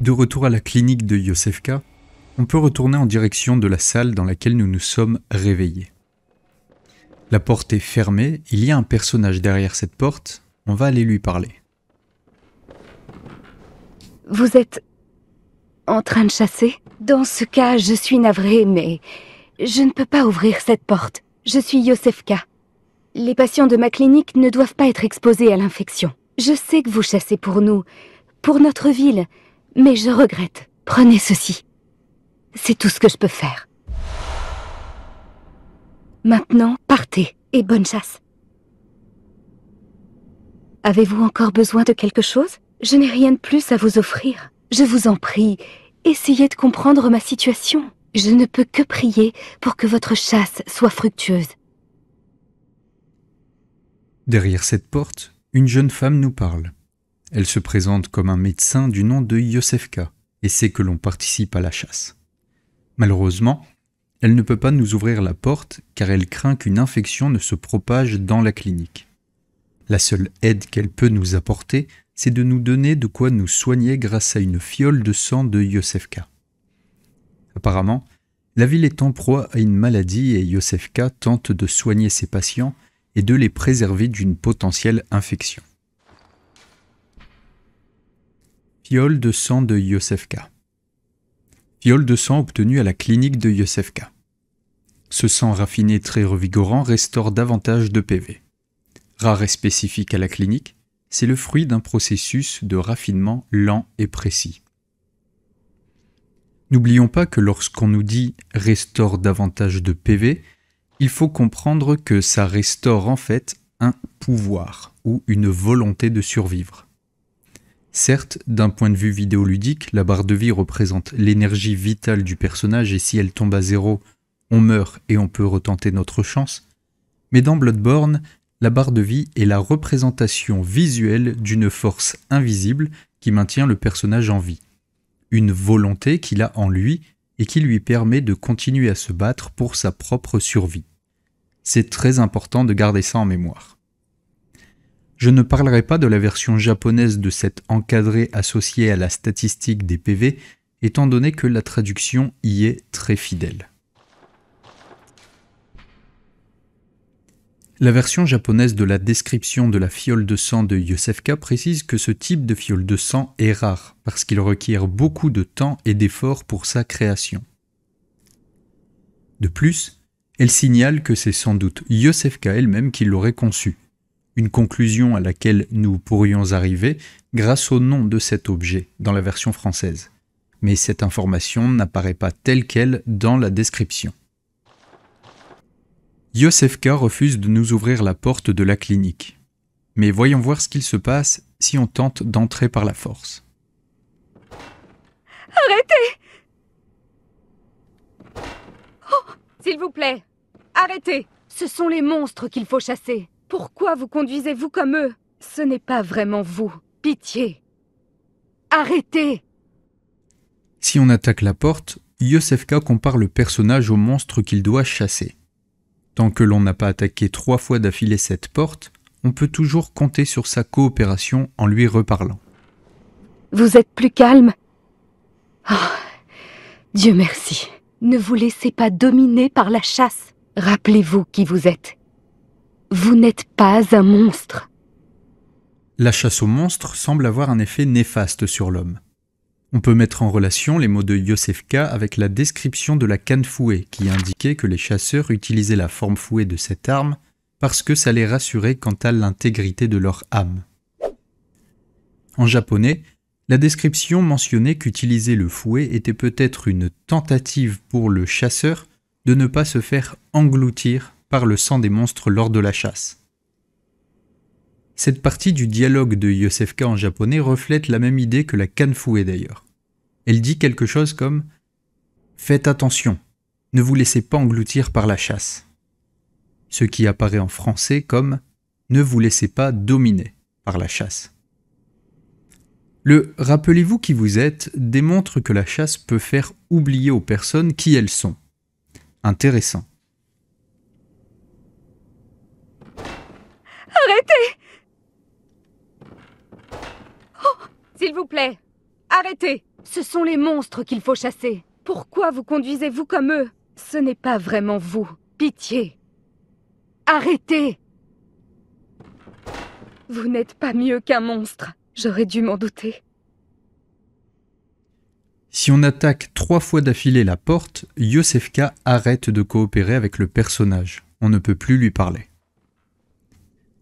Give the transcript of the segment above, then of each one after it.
De retour à la clinique de Yosefka, on peut retourner en direction de la salle dans laquelle nous nous sommes réveillés. La porte est fermée, il y a un personnage derrière cette porte, on va aller lui parler. Vous êtes en train de chasser Dans ce cas, je suis navrée, mais je ne peux pas ouvrir cette porte. Je suis Yosefka. Les patients de ma clinique ne doivent pas être exposés à l'infection. Je sais que vous chassez pour nous, pour notre ville, mais je regrette. Prenez ceci. C'est tout ce que je peux faire. Maintenant, partez, et bonne chasse. Avez-vous encore besoin de quelque chose Je n'ai rien de plus à vous offrir. Je vous en prie, essayez de comprendre ma situation. Je ne peux que prier pour que votre chasse soit fructueuse. Derrière cette porte, une jeune femme nous parle. Elle se présente comme un médecin du nom de Yosefka et sait que l'on participe à la chasse. Malheureusement, elle ne peut pas nous ouvrir la porte car elle craint qu'une infection ne se propage dans la clinique. La seule aide qu'elle peut nous apporter, c'est de nous donner de quoi nous soigner grâce à une fiole de sang de Yosefka. Apparemment, la ville est en proie à une maladie et Yosefka tente de soigner ses patients et de les préserver d'une potentielle infection. Fiole de sang de Yosefka. Fiole de sang obtenue à la clinique de Yosefka. Ce sang raffiné très revigorant restaure davantage de PV. Rare et spécifique à la clinique, c'est le fruit d'un processus de raffinement lent et précis. N'oublions pas que lorsqu'on nous dit restaure davantage de PV, il faut comprendre que ça restaure en fait un pouvoir ou une volonté de survivre. Certes, d'un point de vue vidéoludique, la barre de vie représente l'énergie vitale du personnage et si elle tombe à zéro, on meurt et on peut retenter notre chance. Mais dans Bloodborne, la barre de vie est la représentation visuelle d'une force invisible qui maintient le personnage en vie. Une volonté qu'il a en lui et qui lui permet de continuer à se battre pour sa propre survie. C'est très important de garder ça en mémoire. Je ne parlerai pas de la version japonaise de cet encadré associé à la statistique des PV, étant donné que la traduction y est très fidèle. La version japonaise de la description de la fiole de sang de Yosefka précise que ce type de fiole de sang est rare, parce qu'il requiert beaucoup de temps et d'efforts pour sa création. De plus, elle signale que c'est sans doute Yosefka elle-même qui l'aurait conçue, une conclusion à laquelle nous pourrions arriver grâce au nom de cet objet dans la version française. Mais cette information n'apparaît pas telle qu'elle dans la description. Yosefka refuse de nous ouvrir la porte de la clinique. Mais voyons voir ce qu'il se passe si on tente d'entrer par la force. Arrêtez oh, S'il vous plaît, arrêtez Ce sont les monstres qu'il faut chasser pourquoi vous conduisez-vous comme eux Ce n'est pas vraiment vous. Pitié. Arrêtez Si on attaque la porte, Yosefka compare le personnage au monstre qu'il doit chasser. Tant que l'on n'a pas attaqué trois fois d'affilée cette porte, on peut toujours compter sur sa coopération en lui reparlant. Vous êtes plus calme ah, Dieu merci. Ne vous laissez pas dominer par la chasse. Rappelez-vous qui vous êtes vous n'êtes pas un monstre. La chasse aux monstres semble avoir un effet néfaste sur l'homme. On peut mettre en relation les mots de Yosefka avec la description de la canne fouet qui indiquait que les chasseurs utilisaient la forme fouet de cette arme parce que ça les rassurait quant à l'intégrité de leur âme. En japonais, la description mentionnait qu'utiliser le fouet était peut-être une tentative pour le chasseur de ne pas se faire engloutir par le sang des monstres lors de la chasse. Cette partie du dialogue de Yosefka en japonais reflète la même idée que la kanfue d'ailleurs. Elle dit quelque chose comme Faites attention, ne vous laissez pas engloutir par la chasse. Ce qui apparaît en français comme Ne vous laissez pas dominer par la chasse. Le Rappelez-vous qui vous êtes démontre que la chasse peut faire oublier aux personnes qui elles sont. Intéressant. Arrêtez oh, S'il vous plaît, arrêtez Ce sont les monstres qu'il faut chasser. Pourquoi vous conduisez-vous comme eux Ce n'est pas vraiment vous. Pitié. Arrêtez Vous n'êtes pas mieux qu'un monstre. J'aurais dû m'en douter. Si on attaque trois fois d'affilée la porte, Yosefka arrête de coopérer avec le personnage. On ne peut plus lui parler.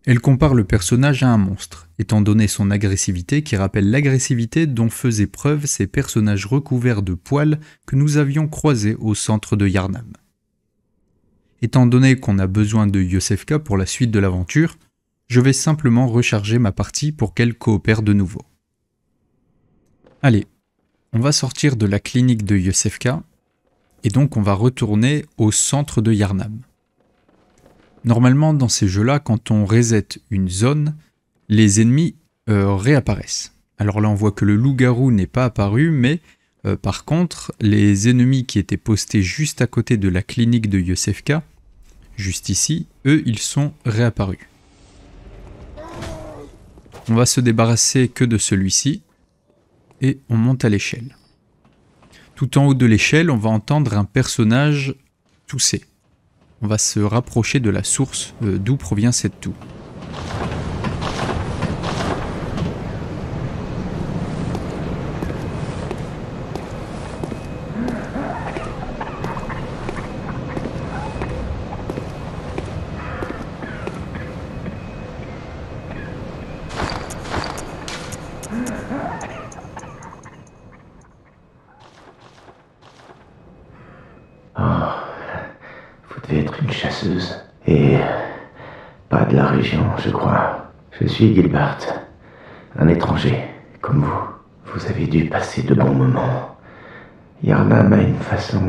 Elle compare le personnage à un monstre, étant donné son agressivité qui rappelle l'agressivité dont faisaient preuve ces personnages recouverts de poils que nous avions croisés au centre de Yarnam. Étant donné qu'on a besoin de Yosefka pour la suite de l'aventure, je vais simplement recharger ma partie pour qu'elle coopère de nouveau. Allez, on va sortir de la clinique de Yosefka, et donc on va retourner au centre de Yarnam. Normalement, dans ces jeux-là, quand on reset une zone, les ennemis euh, réapparaissent. Alors là, on voit que le loup-garou n'est pas apparu, mais euh, par contre, les ennemis qui étaient postés juste à côté de la clinique de Yosefka, juste ici, eux, ils sont réapparus. On va se débarrasser que de celui-ci, et on monte à l'échelle. Tout en haut de l'échelle, on va entendre un personnage tousser. On va se rapprocher de la source euh, d'où provient cette toux. Gilbert, un étranger, comme vous, vous avez dû passer de bons moments. Yarnam a une façon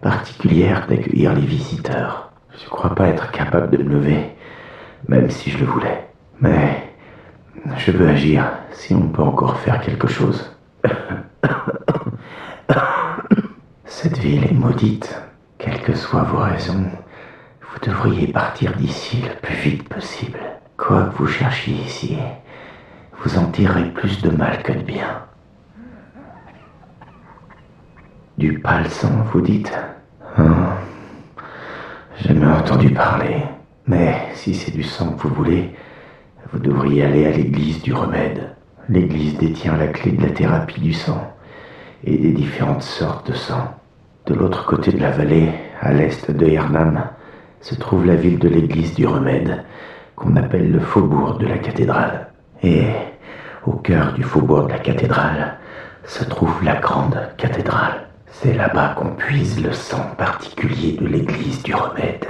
particulière d'accueillir les visiteurs. Je ne crois pas être capable de me lever, même si je le voulais. Mais je veux agir, si on peut encore faire quelque chose. Cette ville est maudite. Quelles que soient vos raisons, vous devriez partir d'ici le plus vite possible. Quoi que vous cherchiez ici, vous en tirerez plus de mal que de bien. Du pâle sang, vous dites hein j'ai Jamais entendu parler. Mais si c'est du sang que vous voulez, vous devriez aller à l'église du remède. L'église détient la clé de la thérapie du sang et des différentes sortes de sang. De l'autre côté de la vallée, à l'est de Hernam, se trouve la ville de l'église du remède qu'on appelle le faubourg de la cathédrale. Et au cœur du faubourg de la cathédrale se trouve la grande cathédrale. C'est là-bas qu'on puise le sang particulier de l'église du remède,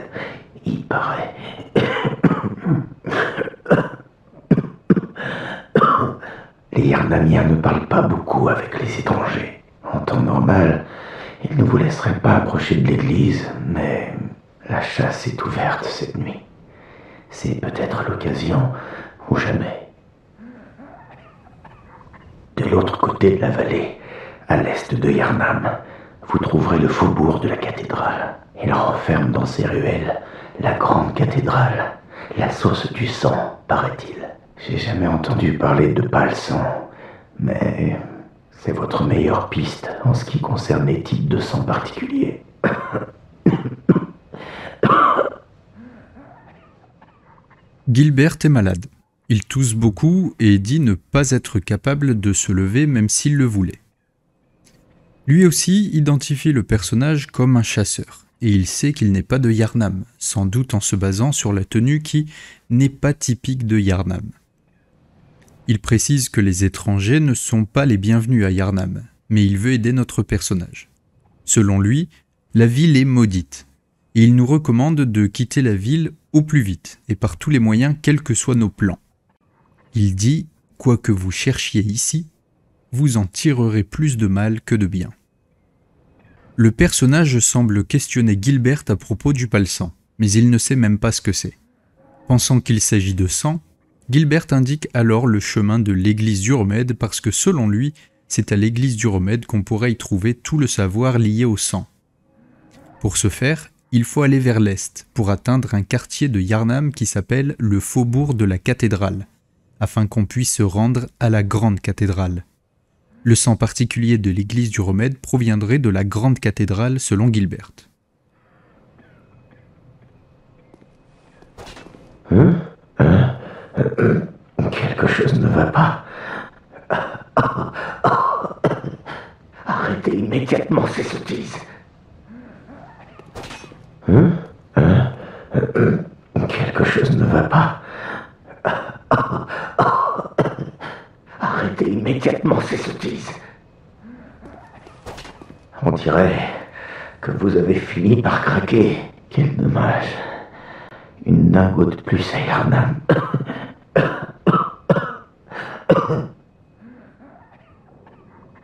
il paraît. Les Yarnamiens ne parlent pas beaucoup avec les étrangers. En temps normal, ils ne vous laisseraient pas approcher de l'église, mais la chasse est ouverte cette nuit. C'est peut-être l'occasion ou jamais. De l'autre côté de la vallée, à l'est de Yarnam, vous trouverez le faubourg de la cathédrale. Il renferme dans ses ruelles la grande cathédrale, la sauce du sang, paraît-il. J'ai jamais entendu parler de sang, mais c'est votre meilleure piste en ce qui concerne les types de sang particuliers. Gilbert est malade. Il tousse beaucoup et dit ne pas être capable de se lever même s'il le voulait. Lui aussi identifie le personnage comme un chasseur, et il sait qu'il n'est pas de Yarnam, sans doute en se basant sur la tenue qui n'est pas typique de Yarnam. Il précise que les étrangers ne sont pas les bienvenus à Yarnam, mais il veut aider notre personnage. Selon lui, la ville est maudite, il nous recommande de quitter la ville au plus vite et par tous les moyens, quels que soient nos plans. Il dit Quoi que vous cherchiez ici, vous en tirerez plus de mal que de bien. Le personnage semble questionner Gilbert à propos du palsan, mais il ne sait même pas ce que c'est. Pensant qu'il s'agit de sang, Gilbert indique alors le chemin de l'église du remède parce que selon lui, c'est à l'église du remède qu'on pourrait y trouver tout le savoir lié au sang. Pour ce faire, il faut aller vers l'est pour atteindre un quartier de Yarnam qui s'appelle le faubourg de la cathédrale, afin qu'on puisse se rendre à la grande cathédrale. Le sang particulier de l'église du remède proviendrait de la grande cathédrale selon Gilbert. Hein hein euh, euh, quelque chose ne va pas. Arrêtez immédiatement ces sottises. Hein, hein euh, Quelque chose ne va pas. Arrêtez immédiatement ces sottises. On dirait que vous avez fini par craquer. Quel dommage. Une dingue de plus à Hernan.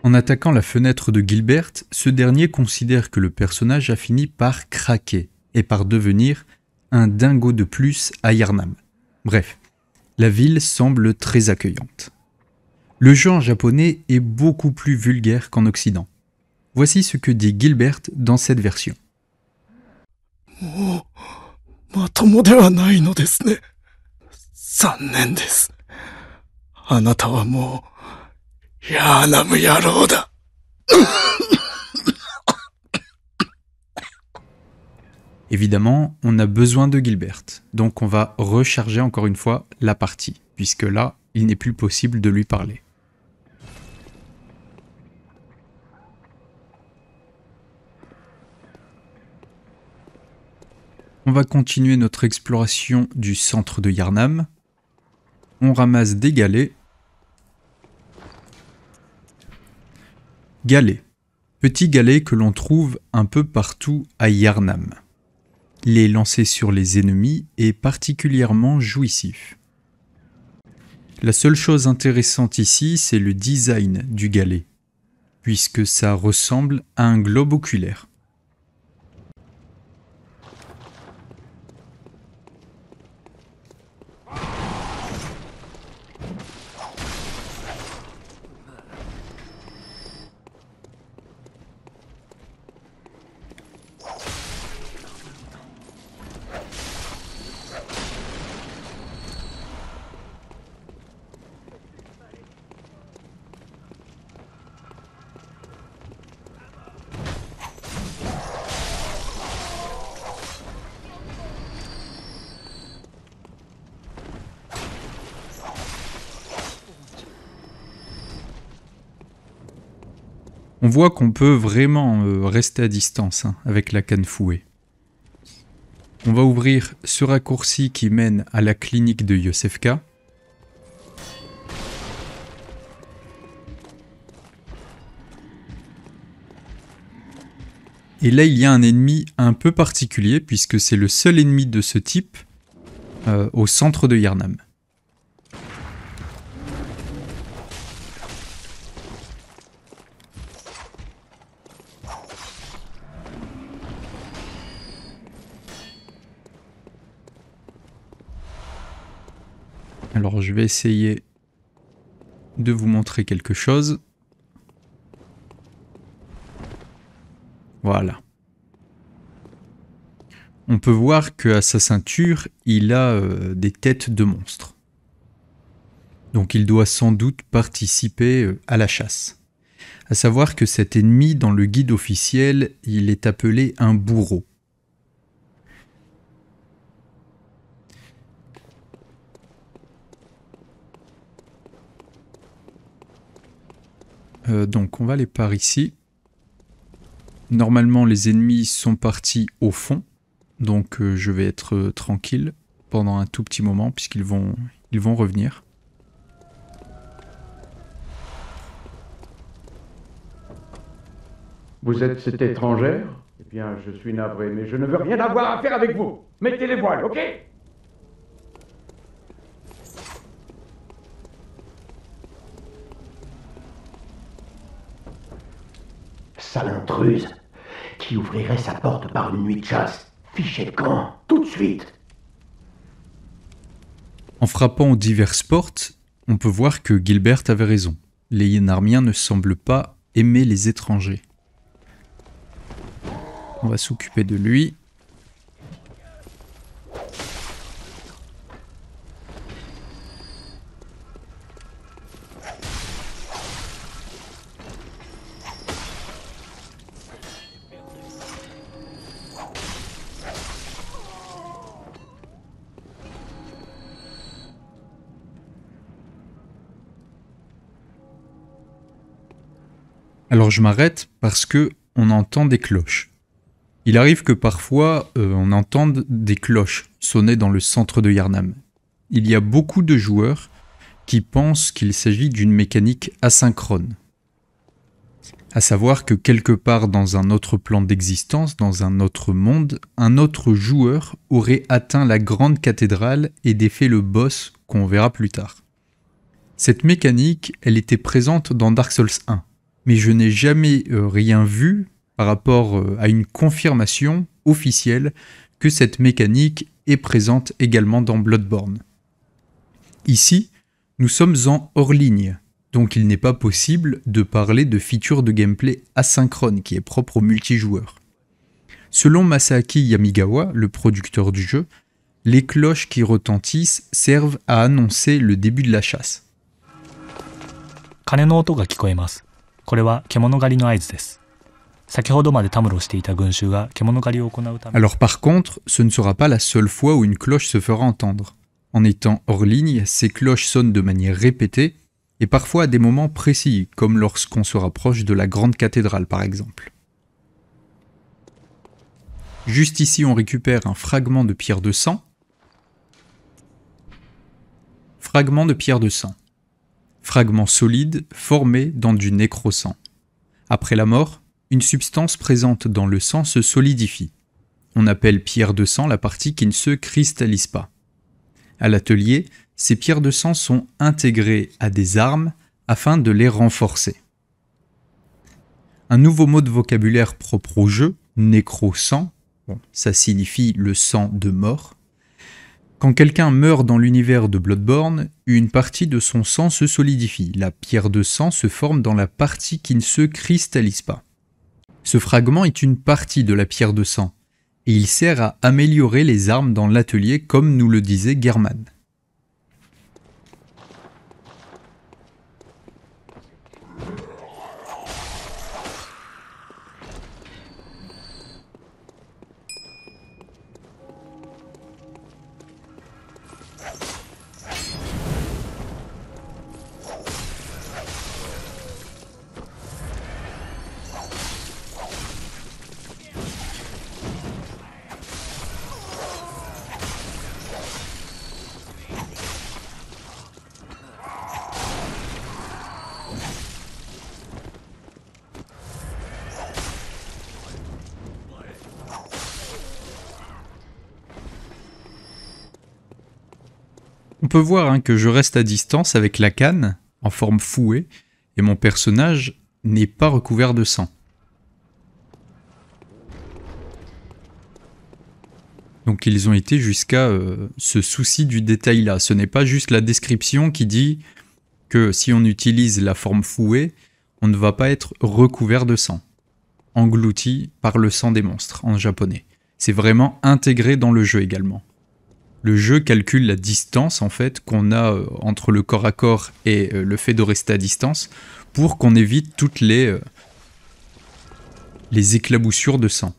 En attaquant la fenêtre de Gilbert, ce dernier considère que le personnage a fini par craquer et par devenir un dingo de plus à Yarnam. Bref, la ville semble très accueillante. Le genre japonais est beaucoup plus vulgaire qu'en Occident. Voici ce que dit Gilbert dans cette version. Oh, Évidemment, on a besoin de Gilbert, donc on va recharger encore une fois la partie, puisque là, il n'est plus possible de lui parler. On va continuer notre exploration du centre de Yarnam. On ramasse des galets Galet. Petit galet que l'on trouve un peu partout à Yarnam. Les lancer sur les ennemis est particulièrement jouissif. La seule chose intéressante ici, c'est le design du galet, puisque ça ressemble à un globe oculaire. on voit qu'on peut vraiment euh, rester à distance hein, avec la canne fouée. On va ouvrir ce raccourci qui mène à la clinique de Yosefka. Et là, il y a un ennemi un peu particulier, puisque c'est le seul ennemi de ce type euh, au centre de Yarnam. je vais essayer de vous montrer quelque chose. Voilà. On peut voir qu'à sa ceinture, il a euh, des têtes de monstres. Donc il doit sans doute participer euh, à la chasse. À savoir que cet ennemi, dans le guide officiel, il est appelé un bourreau. Euh, donc on va aller par ici. Normalement les ennemis sont partis au fond. Donc euh, je vais être euh, tranquille pendant un tout petit moment puisqu'ils vont, ils vont revenir. Vous êtes cette étrangère Eh bien, je suis navré, mais je ne veux rien avoir à faire avec vous. Mettez les voiles, ok l'intruse qui ouvrirait sa porte par une nuit de chasse. Fichez le camp, tout de suite. En frappant aux diverses portes, on peut voir que Gilbert avait raison. Les Yenarmiens ne semblent pas aimer les étrangers. On va s'occuper de lui. Alors je m'arrête parce que on entend des cloches. Il arrive que parfois euh, on entende des cloches sonner dans le centre de Yarnam. Il y a beaucoup de joueurs qui pensent qu'il s'agit d'une mécanique asynchrone. À savoir que quelque part dans un autre plan d'existence, dans un autre monde, un autre joueur aurait atteint la grande cathédrale et défait le boss qu'on verra plus tard. Cette mécanique, elle était présente dans Dark Souls 1 mais je n'ai jamais euh, rien vu par rapport euh, à une confirmation officielle que cette mécanique est présente également dans Bloodborne. Ici, nous sommes en hors ligne, donc il n'est pas possible de parler de features de gameplay asynchrone qui est propre au multijoueur. Selon Masaaki Yamigawa, le producteur du jeu, les cloches qui retentissent servent à annoncer le début de la chasse. Alors par contre, ce ne sera pas la seule fois où une cloche se fera entendre. En étant hors ligne, ces cloches sonnent de manière répétée et parfois à des moments précis, comme lorsqu'on se rapproche de la grande cathédrale par exemple. Juste ici, on récupère un fragment de pierre de sang. Fragment de pierre de sang fragments solides formés dans du nécro-sang. Après la mort, une substance présente dans le sang se solidifie. On appelle pierre de sang la partie qui ne se cristallise pas. À l'atelier, ces pierres de sang sont intégrées à des armes afin de les renforcer. Un nouveau mot de vocabulaire propre au jeu, nécro-sang, ça signifie le sang de mort, quand quelqu'un meurt dans l'univers de Bloodborne, une partie de son sang se solidifie, la pierre de sang se forme dans la partie qui ne se cristallise pas. Ce fragment est une partie de la pierre de sang, et il sert à améliorer les armes dans l'atelier comme nous le disait German. voir hein, que je reste à distance avec la canne, en forme fouet, et mon personnage n'est pas recouvert de sang. Donc ils ont été jusqu'à euh, ce souci du détail là. Ce n'est pas juste la description qui dit que si on utilise la forme fouet, on ne va pas être recouvert de sang, englouti par le sang des monstres en japonais. C'est vraiment intégré dans le jeu également le jeu calcule la distance en fait qu'on a euh, entre le corps à corps et euh, le fait de rester à distance pour qu'on évite toutes les, euh, les éclaboussures de sang.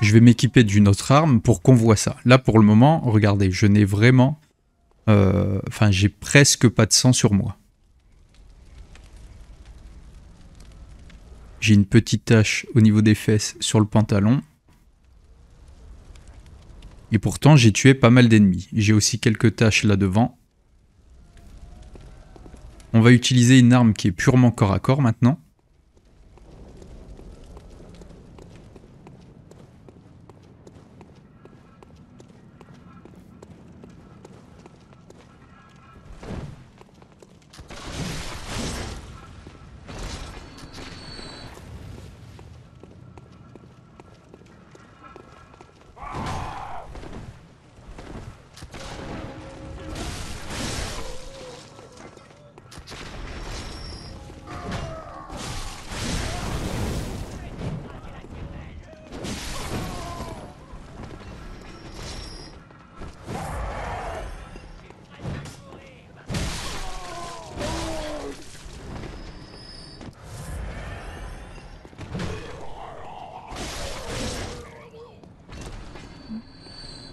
Je vais m'équiper d'une autre arme pour qu'on voit ça. Là pour le moment, regardez, je n'ai vraiment... Enfin, j'ai presque pas de sang sur moi. J'ai une petite tache au niveau des fesses sur le pantalon. Et pourtant, j'ai tué pas mal d'ennemis. J'ai aussi quelques tâches là-devant. On va utiliser une arme qui est purement corps à corps maintenant.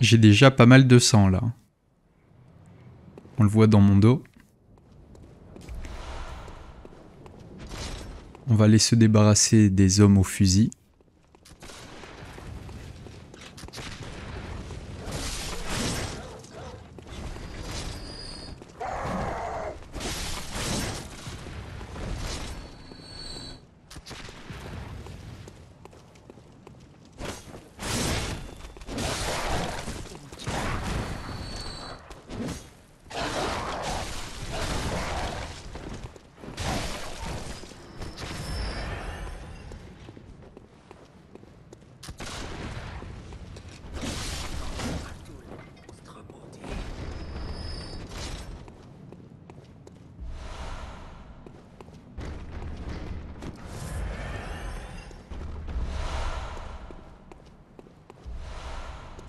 j'ai déjà pas mal de sang là. On le voit dans mon dos. On va aller se débarrasser des hommes au fusil.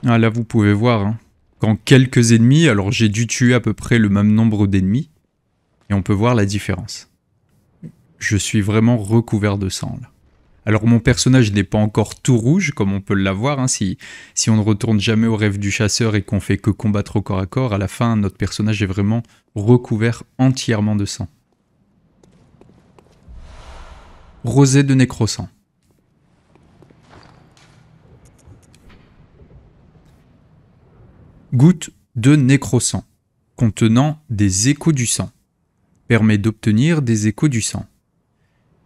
Ah, là, vous pouvez voir. Hein. Quand quelques ennemis, alors j'ai dû tuer à peu près le même nombre d'ennemis. Et on peut voir la différence. Je suis vraiment recouvert de sang, là. Alors mon personnage n'est pas encore tout rouge, comme on peut l'avoir, hein, si, si on ne retourne jamais au rêve du chasseur et qu'on fait que combattre au corps à corps, à la fin notre personnage est vraiment recouvert entièrement de sang. Rosé de nécro-sang. Goutte de nécro-sang, contenant des échos du sang permet d'obtenir des échos du sang.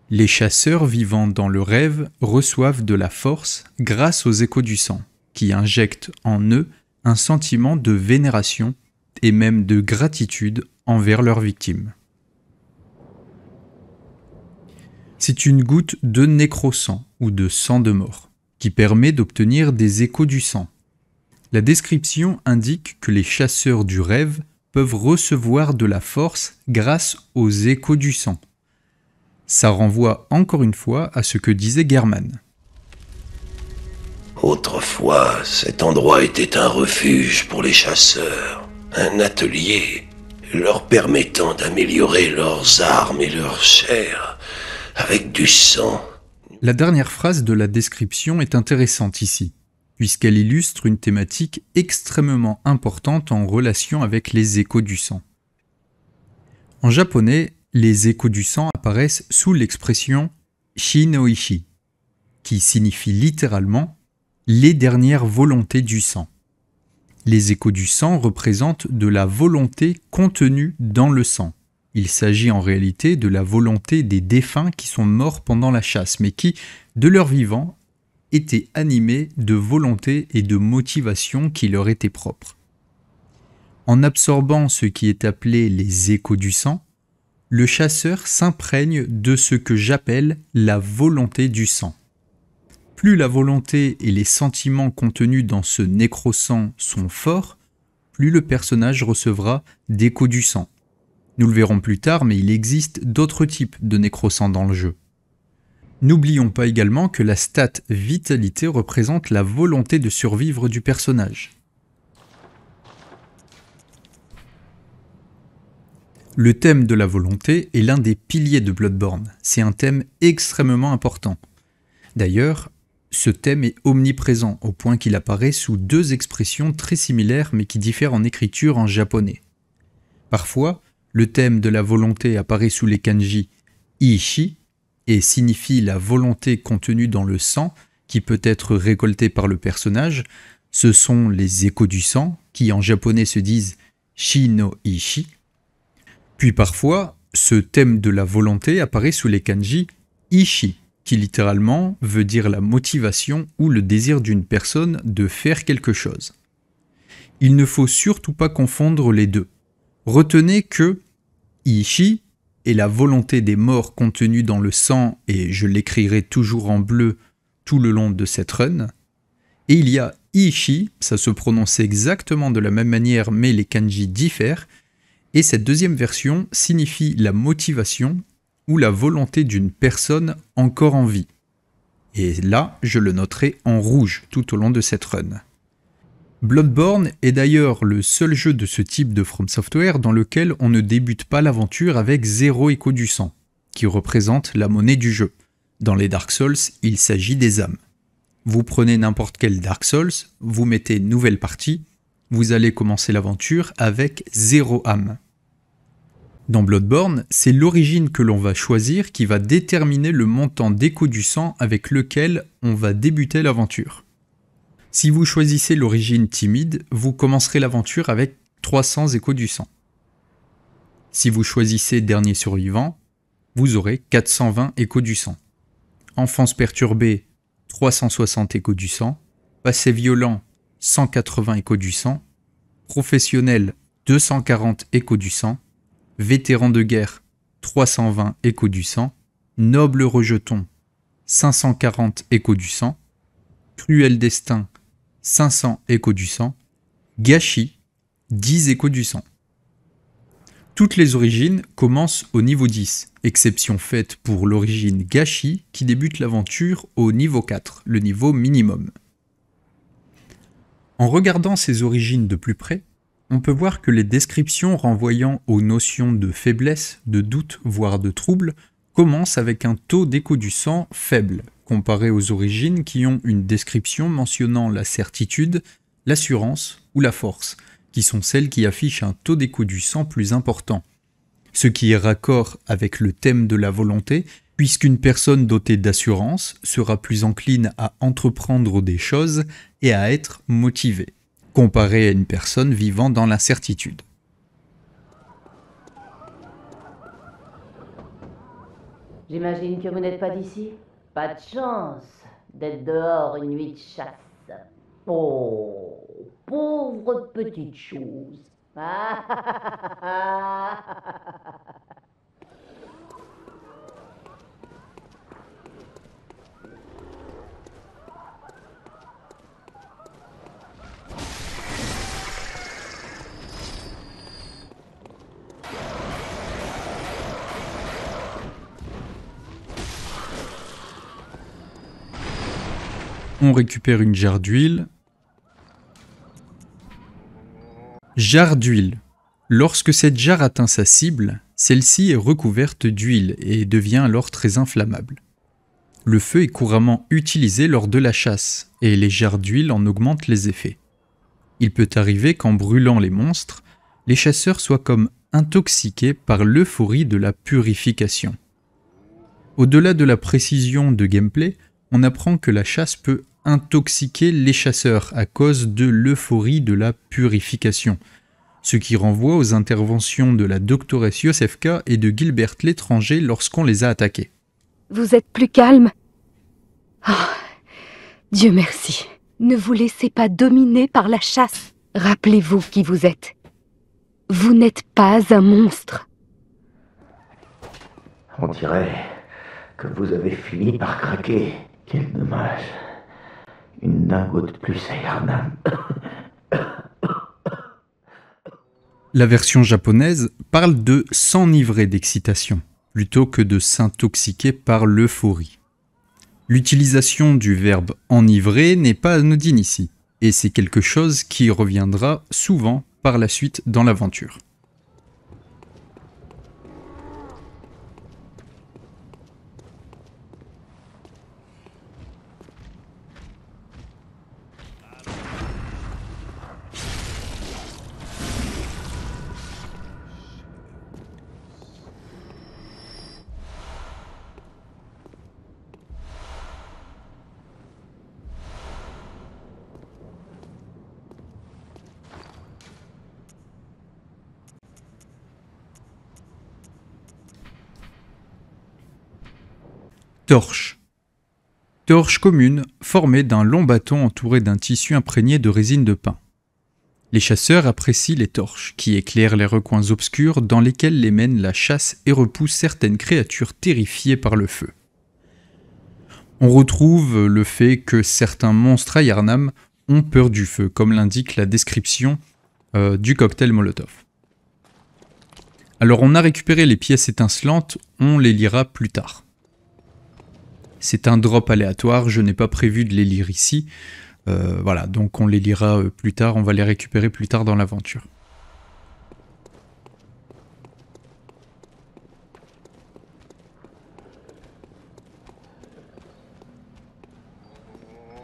Les chasseurs vivant dans le rêve reçoivent de la force grâce aux échos du sang, qui injectent en eux un sentiment de vénération et même de gratitude envers leurs victimes. C'est une goutte de nécro-sang, ou de sang de mort qui permet d'obtenir des échos du sang la description indique que les chasseurs du rêve peuvent recevoir de la force grâce aux échos du sang. Ça renvoie encore une fois à ce que disait German. Autrefois, cet endroit était un refuge pour les chasseurs, un atelier leur permettant d'améliorer leurs armes et leurs chairs avec du sang. La dernière phrase de la description est intéressante ici puisqu'elle illustre une thématique extrêmement importante en relation avec les échos du sang. En japonais, les échos du sang apparaissent sous l'expression Shinoishi, qui signifie littéralement les dernières volontés du sang. Les échos du sang représentent de la volonté contenue dans le sang. Il s'agit en réalité de la volonté des défunts qui sont morts pendant la chasse, mais qui, de leur vivant, étaient animés de volonté et de motivation qui leur étaient propres. En absorbant ce qui est appelé les échos du sang, le chasseur s'imprègne de ce que j'appelle la volonté du sang. Plus la volonté et les sentiments contenus dans ce nécro-sang sont forts, plus le personnage recevra d'échos du sang. Nous le verrons plus tard, mais il existe d'autres types de nécro-sang dans le jeu. N'oublions pas également que la stat vitalité représente la volonté de survivre du personnage. Le thème de la volonté est l'un des piliers de Bloodborne. C'est un thème extrêmement important. D'ailleurs, ce thème est omniprésent au point qu'il apparaît sous deux expressions très similaires mais qui diffèrent en écriture en japonais. Parfois, le thème de la volonté apparaît sous les kanji Ishi, et signifie la volonté contenue dans le sang qui peut être récoltée par le personnage, ce sont les échos du sang qui en japonais se disent shi no ishi. Puis parfois, ce thème de la volonté apparaît sous les kanji ishi, qui littéralement veut dire la motivation ou le désir d'une personne de faire quelque chose. Il ne faut surtout pas confondre les deux. Retenez que ishi et la volonté des morts contenue dans le sang, et je l'écrirai toujours en bleu tout le long de cette run. Et il y a ichi, ça se prononce exactement de la même manière mais les kanji diffèrent, et cette deuxième version signifie la motivation ou la volonté d'une personne encore en vie. Et là, je le noterai en rouge tout au long de cette run. Bloodborne est d'ailleurs le seul jeu de ce type de From Software dans lequel on ne débute pas l'aventure avec zéro écho du sang, qui représente la monnaie du jeu. Dans les Dark Souls, il s'agit des âmes. Vous prenez n'importe quel Dark Souls, vous mettez nouvelle partie, vous allez commencer l'aventure avec zéro âme. Dans Bloodborne, c'est l'origine que l'on va choisir qui va déterminer le montant d'écho du sang avec lequel on va débuter l'aventure. Si vous choisissez l'origine timide, vous commencerez l'aventure avec 300 échos du sang. Si vous choisissez dernier survivant, vous aurez 420 échos du sang. Enfance perturbée, 360 échos du sang. Passé violent, 180 échos du sang. Professionnel, 240 échos du sang. Vétéran de guerre, 320 échos du sang. Noble rejeton, 540 échos du sang. Cruel destin, 500 échos du sang, gâchis, 10 échos du sang. Toutes les origines commencent au niveau 10, exception faite pour l'origine gâchis qui débute l'aventure au niveau 4, le niveau minimum. En regardant ces origines de plus près, on peut voir que les descriptions renvoyant aux notions de faiblesse, de doute, voire de trouble commencent avec un taux d'écho du sang faible, comparé aux origines qui ont une description mentionnant la certitude, l'assurance ou la force, qui sont celles qui affichent un taux d'écho du sang plus important. Ce qui est raccord avec le thème de la volonté, puisqu'une personne dotée d'assurance sera plus encline à entreprendre des choses et à être motivée, comparée à une personne vivant dans l'incertitude. J'imagine que vous n'êtes pas d'ici pas de chance d'être dehors une nuit de chasse. Oh, pauvre petite chose. on récupère une jarre d'huile. Jarre d'huile. Lorsque cette jarre atteint sa cible, celle-ci est recouverte d'huile et devient alors très inflammable. Le feu est couramment utilisé lors de la chasse, et les jarres d'huile en augmentent les effets. Il peut arriver qu'en brûlant les monstres, les chasseurs soient comme intoxiqués par l'euphorie de la purification. Au-delà de la précision de gameplay, on apprend que la chasse peut intoxiquer les chasseurs à cause de l'euphorie de la purification, ce qui renvoie aux interventions de la doctoresse Yosefka et de Gilbert l'étranger lorsqu'on les a attaqués. Vous êtes plus calme ah, Dieu merci. Ne vous laissez pas dominer par la chasse. Rappelez-vous qui vous êtes. Vous n'êtes pas un monstre. On dirait que vous avez fini par craquer. Quel dommage. La version japonaise parle de s'enivrer d'excitation plutôt que de s'intoxiquer par l'euphorie. L'utilisation du verbe enivrer n'est pas anodine ici, et c'est quelque chose qui reviendra souvent par la suite dans l'aventure. Torche. Torche commune formée d'un long bâton entouré d'un tissu imprégné de résine de pin. Les chasseurs apprécient les torches, qui éclairent les recoins obscurs dans lesquels les mènent la chasse et repoussent certaines créatures terrifiées par le feu. On retrouve le fait que certains monstres à Yarnam ont peur du feu, comme l'indique la description euh, du cocktail Molotov. Alors on a récupéré les pièces étincelantes, on les lira plus tard. C'est un drop aléatoire, je n'ai pas prévu de les lire ici. Euh, voilà, donc on les lira euh, plus tard, on va les récupérer plus tard dans l'aventure.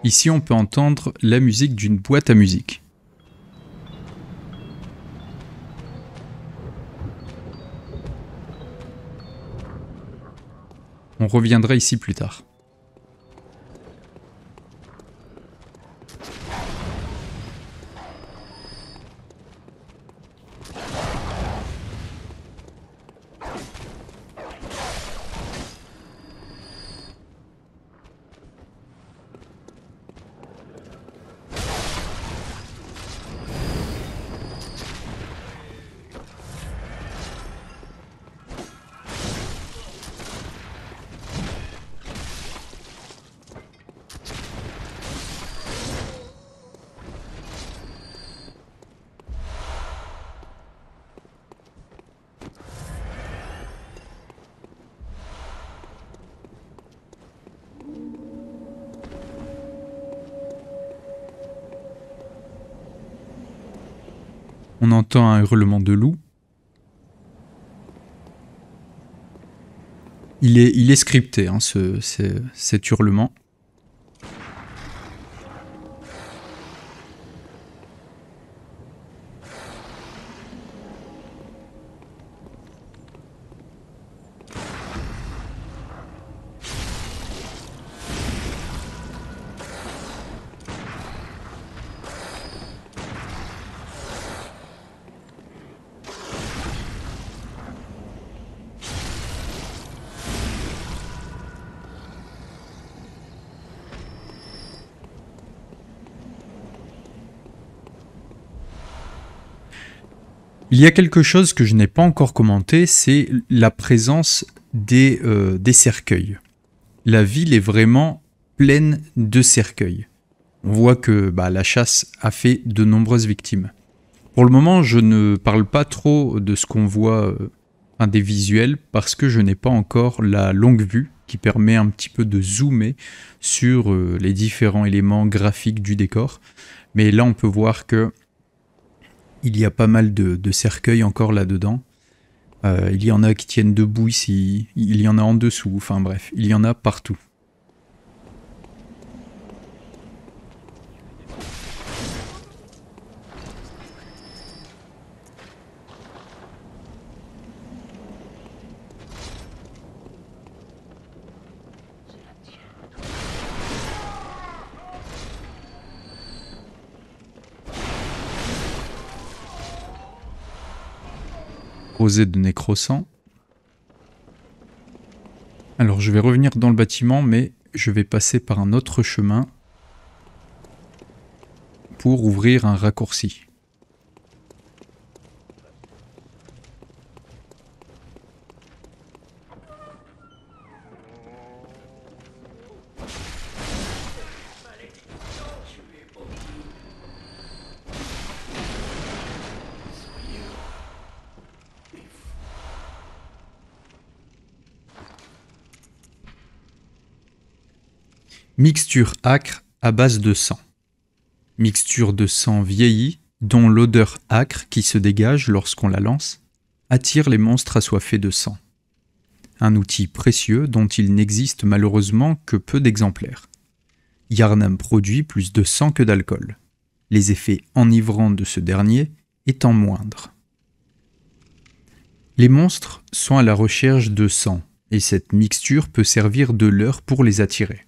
Ici, on peut entendre la musique d'une boîte à musique. On reviendra ici plus tard. On entend un hurlement de loup. Il est, il est scripté, hein, ce, cet hurlement. y a quelque chose que je n'ai pas encore commenté, c'est la présence des, euh, des cercueils. La ville est vraiment pleine de cercueils. On voit que bah, la chasse a fait de nombreuses victimes. Pour le moment, je ne parle pas trop de ce qu'on voit, euh, des visuels, parce que je n'ai pas encore la longue vue qui permet un petit peu de zoomer sur euh, les différents éléments graphiques du décor. Mais là, on peut voir que il y a pas mal de, cercueils encore là-dedans. Euh, il y en a qui tiennent debout ici, il y en a en dessous, enfin bref, il y en a partout. de nécrosant. Alors je vais revenir dans le bâtiment, mais je vais passer par un autre chemin pour ouvrir un raccourci. Mixture acre à base de sang. Mixture de sang vieilli, dont l'odeur acre qui se dégage lorsqu'on la lance, attire les monstres assoiffés de sang. Un outil précieux dont il n'existe malheureusement que peu d'exemplaires. Yarnam produit plus de sang que d'alcool, les effets enivrants de ce dernier étant moindres. Les monstres sont à la recherche de sang, et cette mixture peut servir de leur pour les attirer.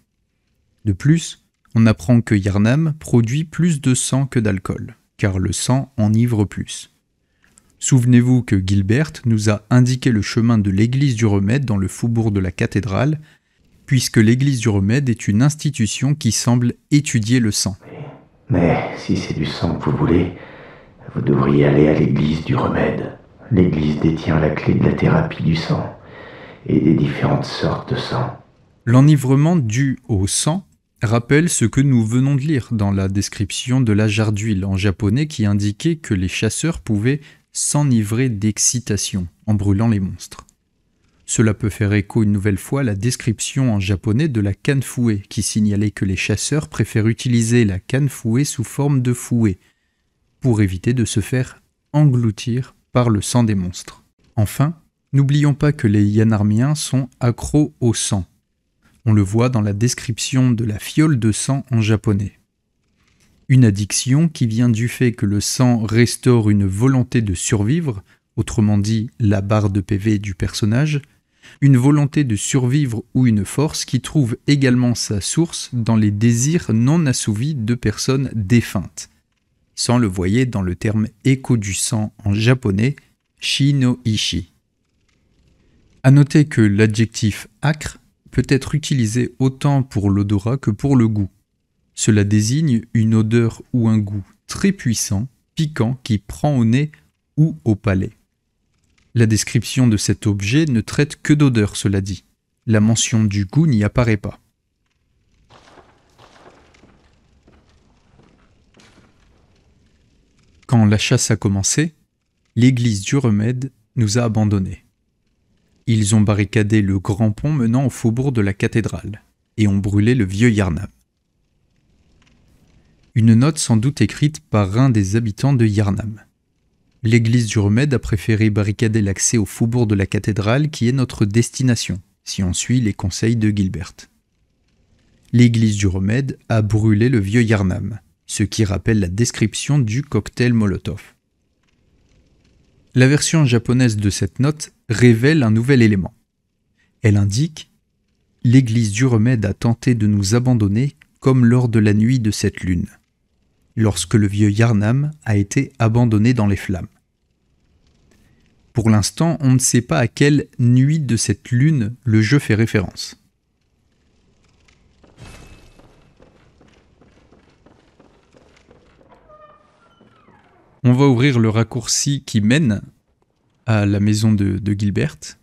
De plus, on apprend que Yarnam produit plus de sang que d'alcool, car le sang enivre plus. Souvenez-vous que Gilbert nous a indiqué le chemin de l'église du remède dans le faubourg de la cathédrale, puisque l'église du remède est une institution qui semble étudier le sang. Mais si c'est du sang que vous voulez, vous devriez aller à l'église du remède. L'église détient la clé de la thérapie du sang et des différentes sortes de sang. L'enivrement dû au sang rappelle ce que nous venons de lire dans la description de la d'huile en japonais qui indiquait que les chasseurs pouvaient s'enivrer d'excitation en brûlant les monstres. Cela peut faire écho une nouvelle fois à la description en japonais de la canne fouée qui signalait que les chasseurs préfèrent utiliser la canne fouée sous forme de fouet pour éviter de se faire engloutir par le sang des monstres. Enfin, n'oublions pas que les yanarmiens sont accros au sang on le voit dans la description de la fiole de sang en japonais. Une addiction qui vient du fait que le sang restaure une volonté de survivre, autrement dit la barre de PV du personnage, une volonté de survivre ou une force qui trouve également sa source dans les désirs non assouvis de personnes défuntes. Sans le voyer dans le terme écho du sang en japonais, shi no ishi. A noter que l'adjectif acre peut être utilisé autant pour l'odorat que pour le goût. Cela désigne une odeur ou un goût très puissant, piquant, qui prend au nez ou au palais. La description de cet objet ne traite que d'odeur, cela dit. La mention du goût n'y apparaît pas. Quand la chasse a commencé, l'église du remède nous a abandonnés. Ils ont barricadé le grand pont menant au faubourg de la cathédrale et ont brûlé le vieux Yarnam. Une note sans doute écrite par un des habitants de Yarnam. L'église du remède a préféré barricader l'accès au faubourg de la cathédrale qui est notre destination, si on suit les conseils de Gilbert. L'église du remède a brûlé le vieux Yarnam, ce qui rappelle la description du cocktail Molotov. La version japonaise de cette note révèle un nouvel élément. Elle indique L'Église du remède a tenté de nous abandonner comme lors de la nuit de cette lune, lorsque le vieux Yarnam a été abandonné dans les flammes. Pour l'instant, on ne sait pas à quelle nuit de cette lune le jeu fait référence. On va ouvrir le raccourci qui mène à la maison de, de Gilberte.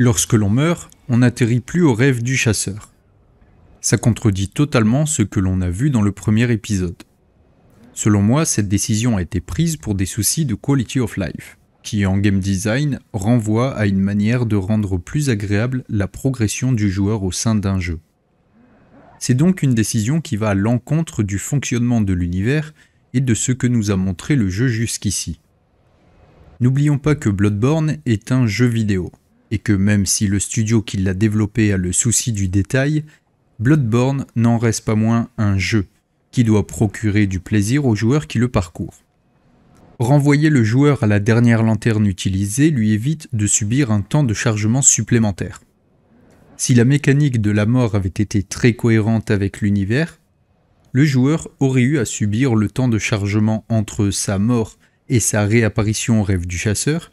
Lorsque l'on meurt, on n'atterrit plus au rêve du chasseur. Ça contredit totalement ce que l'on a vu dans le premier épisode. Selon moi, cette décision a été prise pour des soucis de quality of life, qui en game design renvoie à une manière de rendre plus agréable la progression du joueur au sein d'un jeu. C'est donc une décision qui va à l'encontre du fonctionnement de l'univers et de ce que nous a montré le jeu jusqu'ici. N'oublions pas que Bloodborne est un jeu vidéo, et que même si le studio qui l'a développé a le souci du détail, Bloodborne n'en reste pas moins un jeu qui doit procurer du plaisir aux joueurs qui le parcourent. Renvoyer le joueur à la dernière lanterne utilisée lui évite de subir un temps de chargement supplémentaire. Si la mécanique de la mort avait été très cohérente avec l'univers, le joueur aurait eu à subir le temps de chargement entre sa mort et sa réapparition au rêve du chasseur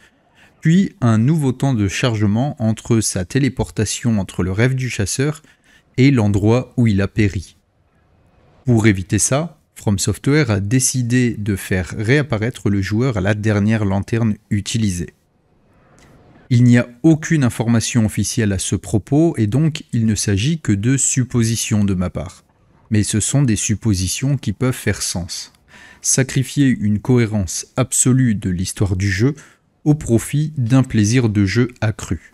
puis un nouveau temps de chargement entre sa téléportation entre le rêve du chasseur et l'endroit où il a péri. Pour éviter ça, From Software a décidé de faire réapparaître le joueur à la dernière lanterne utilisée. Il n'y a aucune information officielle à ce propos et donc il ne s'agit que de suppositions de ma part. Mais ce sont des suppositions qui peuvent faire sens. Sacrifier une cohérence absolue de l'histoire du jeu au profit d'un plaisir de jeu accru.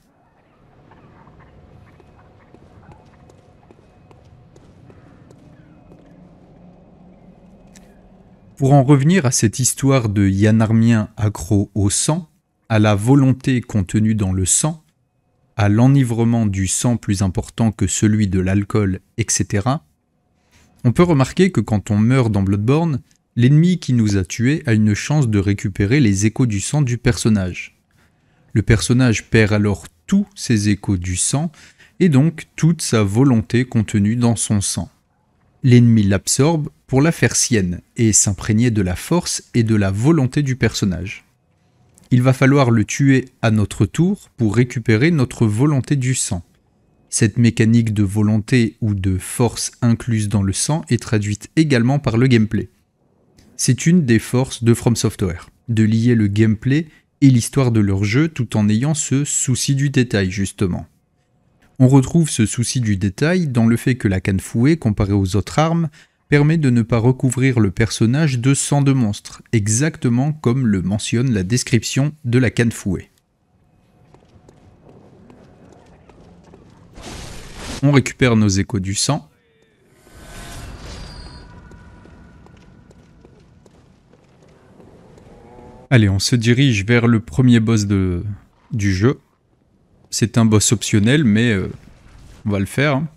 Pour en revenir à cette histoire de Yanarmien accro au sang, à la volonté contenue dans le sang, à l'enivrement du sang plus important que celui de l'alcool, etc., on peut remarquer que quand on meurt dans Bloodborne, l'ennemi qui nous a tués a une chance de récupérer les échos du sang du personnage. Le personnage perd alors tous ses échos du sang et donc toute sa volonté contenue dans son sang. L'ennemi l'absorbe pour la faire sienne et s'imprégner de la force et de la volonté du personnage. Il va falloir le tuer à notre tour pour récupérer notre volonté du sang. Cette mécanique de volonté ou de force incluse dans le sang est traduite également par le gameplay. C'est une des forces de From Software, de lier le gameplay et l'histoire de leur jeu tout en ayant ce souci du détail justement. On retrouve ce souci du détail dans le fait que la canne fouée, comparée aux autres armes, permet de ne pas recouvrir le personnage de sang de monstre, exactement comme le mentionne la description de la canne fouée. On récupère nos échos du sang, Allez, on se dirige vers le premier boss de, du jeu. C'est un boss optionnel, mais euh, on va le faire. Hein.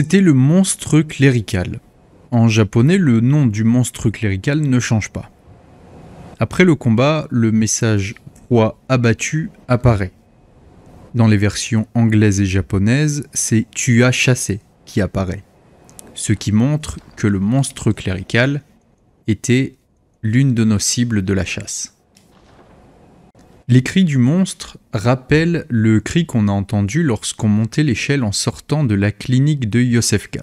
C'était le monstre clérical. En japonais, le nom du monstre clérical ne change pas. Après le combat, le message proie abattu apparaît. Dans les versions anglaise et japonaises, c'est tu as chassé qui apparaît. Ce qui montre que le monstre clérical était l'une de nos cibles de la chasse. Les cris du monstre rappellent le cri qu'on a entendu lorsqu'on montait l'échelle en sortant de la clinique de Yosefka.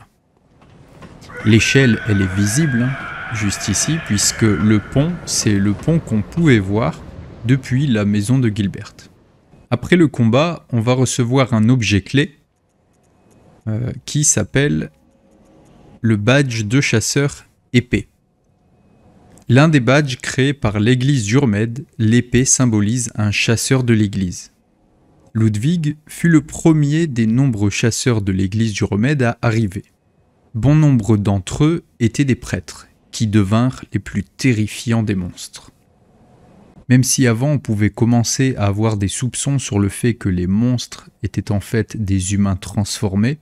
L'échelle, elle est visible, hein, juste ici, puisque le pont, c'est le pont qu'on pouvait voir depuis la maison de Gilbert. Après le combat, on va recevoir un objet clé euh, qui s'appelle le badge de chasseur épée. L'un des badges créés par l'église remède l'épée symbolise un chasseur de l'église. Ludwig fut le premier des nombreux chasseurs de l'église du remède à arriver. Bon nombre d'entre eux étaient des prêtres, qui devinrent les plus terrifiants des monstres. Même si avant on pouvait commencer à avoir des soupçons sur le fait que les monstres étaient en fait des humains transformés,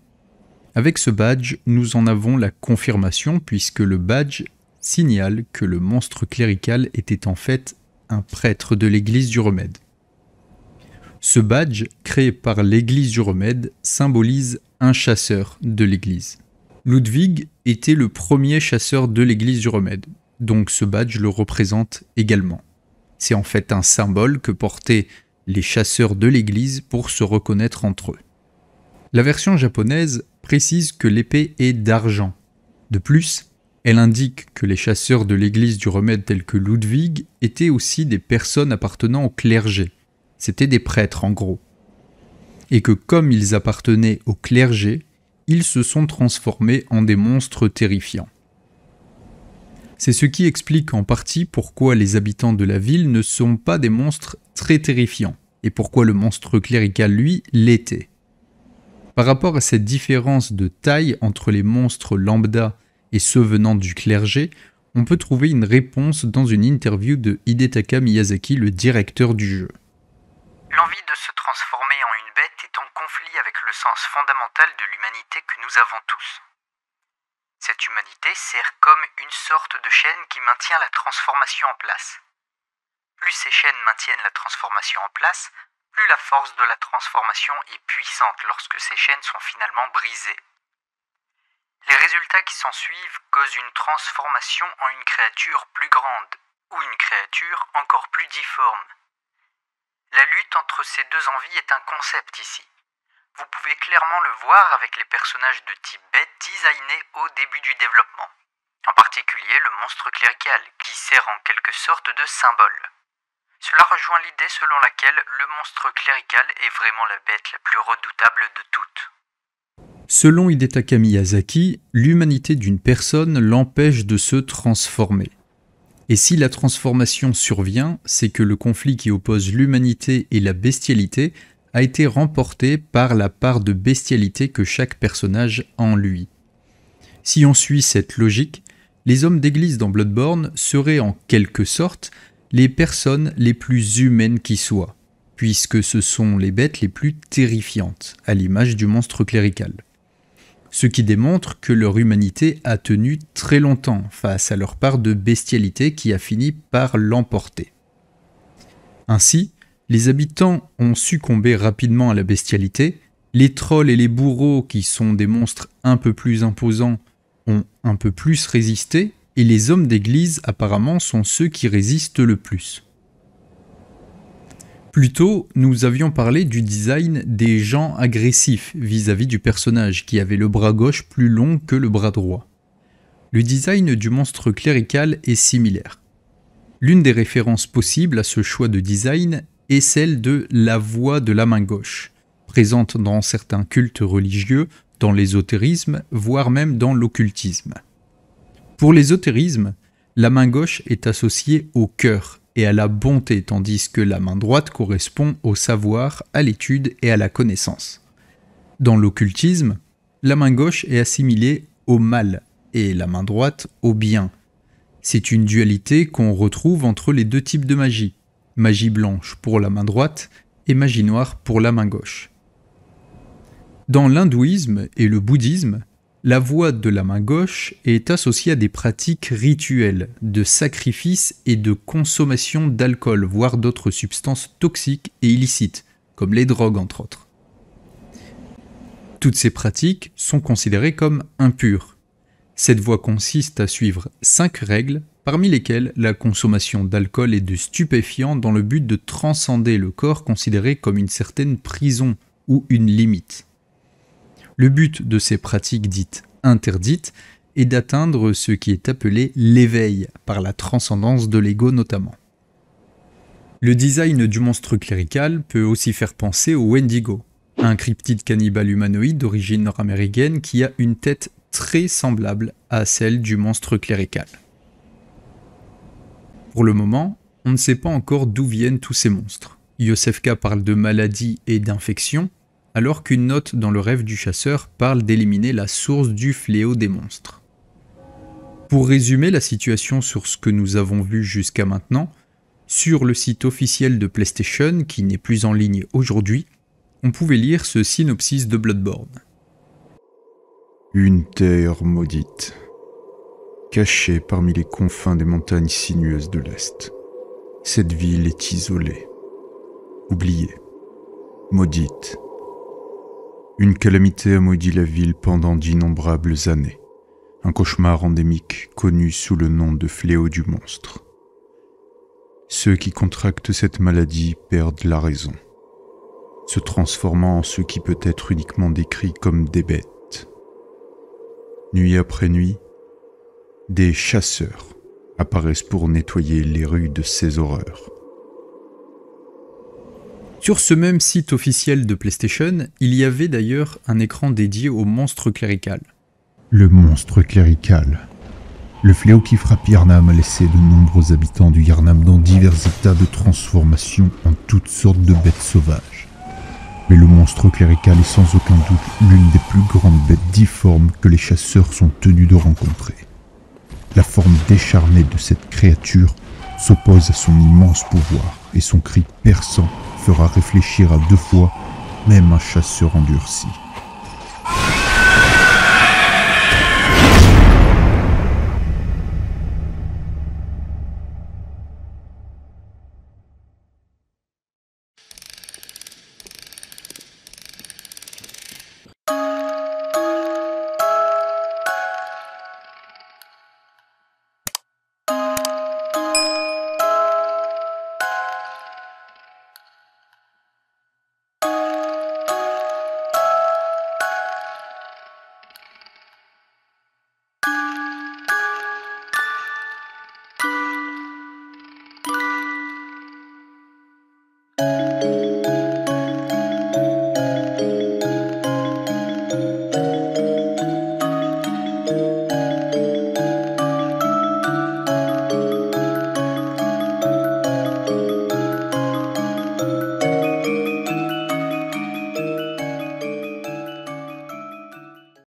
avec ce badge, nous en avons la confirmation puisque le badge signale que le monstre clérical était en fait un prêtre de l'église du remède. Ce badge, créé par l'église du remède, symbolise un chasseur de l'église. Ludwig était le premier chasseur de l'église du remède, donc ce badge le représente également. C'est en fait un symbole que portaient les chasseurs de l'église pour se reconnaître entre eux. La version japonaise précise que l'épée est d'argent. De plus, elle indique que les chasseurs de l'église du remède tels que Ludwig étaient aussi des personnes appartenant au clergé. C'était des prêtres en gros. Et que comme ils appartenaient au clergé, ils se sont transformés en des monstres terrifiants. C'est ce qui explique en partie pourquoi les habitants de la ville ne sont pas des monstres très terrifiants, et pourquoi le monstre clérical, lui, l'était. Par rapport à cette différence de taille entre les monstres lambda et ce venant du clergé, on peut trouver une réponse dans une interview de Hidetaka Miyazaki, le directeur du jeu. L'envie de se transformer en une bête est en conflit avec le sens fondamental de l'humanité que nous avons tous. Cette humanité sert comme une sorte de chaîne qui maintient la transformation en place. Plus ces chaînes maintiennent la transformation en place, plus la force de la transformation est puissante lorsque ces chaînes sont finalement brisées. Les résultats qui s'ensuivent causent une transformation en une créature plus grande, ou une créature encore plus difforme. La lutte entre ces deux envies est un concept ici. Vous pouvez clairement le voir avec les personnages de type bête designés au début du développement, en particulier le monstre clérical, qui sert en quelque sorte de symbole. Cela rejoint l'idée selon laquelle le monstre clérical est vraiment la bête la plus redoutable de toutes. Selon Hidetaka Miyazaki, l'humanité d'une personne l'empêche de se transformer. Et si la transformation survient, c'est que le conflit qui oppose l'humanité et la bestialité a été remporté par la part de bestialité que chaque personnage a en lui. Si on suit cette logique, les hommes d'église dans Bloodborne seraient en quelque sorte les personnes les plus humaines qui soient, puisque ce sont les bêtes les plus terrifiantes, à l'image du monstre clérical ce qui démontre que leur humanité a tenu très longtemps face à leur part de bestialité qui a fini par l'emporter. Ainsi, les habitants ont succombé rapidement à la bestialité, les trolls et les bourreaux, qui sont des monstres un peu plus imposants, ont un peu plus résisté, et les hommes d'église apparemment sont ceux qui résistent le plus. Plus tôt, nous avions parlé du design des gens agressifs vis-à-vis du personnage qui avait le bras gauche plus long que le bras droit. Le design du monstre clérical est similaire. L'une des références possibles à ce choix de design est celle de la voix de la main gauche, présente dans certains cultes religieux, dans l'ésotérisme, voire même dans l'occultisme. Pour l'ésotérisme, la main gauche est associée au cœur et à la bonté, tandis que la main droite correspond au savoir, à l'étude et à la connaissance. Dans l'occultisme, la main gauche est assimilée au mal et la main droite au bien. C'est une dualité qu'on retrouve entre les deux types de magie, magie blanche pour la main droite et magie noire pour la main gauche. Dans l'hindouisme et le bouddhisme, la voie de la main gauche est associée à des pratiques rituelles, de sacrifice et de consommation d'alcool, voire d'autres substances toxiques et illicites, comme les drogues entre autres. Toutes ces pratiques sont considérées comme impures. Cette voie consiste à suivre cinq règles, parmi lesquelles la consommation d'alcool et de stupéfiants dans le but de transcender le corps considéré comme une certaine prison ou une limite. Le but de ces pratiques dites interdites est d'atteindre ce qui est appelé l'éveil, par la transcendance de l'ego notamment. Le design du monstre clérical peut aussi faire penser au Wendigo, un cryptide cannibale humanoïde d'origine nord-américaine qui a une tête très semblable à celle du monstre clérical. Pour le moment, on ne sait pas encore d'où viennent tous ces monstres. Yosefka parle de maladies et d'infections, alors qu'une note dans le rêve du chasseur parle d'éliminer la source du fléau des monstres. Pour résumer la situation sur ce que nous avons vu jusqu'à maintenant, sur le site officiel de PlayStation, qui n'est plus en ligne aujourd'hui, on pouvait lire ce synopsis de Bloodborne. Une terre maudite, cachée parmi les confins des montagnes sinueuses de l'Est. Cette ville est isolée, oubliée, maudite une calamité a maudit la ville pendant d'innombrables années, un cauchemar endémique connu sous le nom de fléau du monstre. Ceux qui contractent cette maladie perdent la raison, se transformant en ce qui peut être uniquement décrit comme des bêtes. Nuit après nuit, des chasseurs apparaissent pour nettoyer les rues de ces horreurs. Sur ce même site officiel de PlayStation, il y avait d'ailleurs un écran dédié au monstre clérical. Le monstre clérical. Le fléau qui frappe Yarnam a laissé de nombreux habitants du Yarnam dans divers états de transformation en toutes sortes de bêtes sauvages. Mais le monstre clérical est sans aucun doute l'une des plus grandes bêtes difformes que les chasseurs sont tenus de rencontrer. La forme décharnée de cette créature s'oppose à son immense pouvoir et son cri perçant fera réfléchir à deux fois, même un chasseur endurci.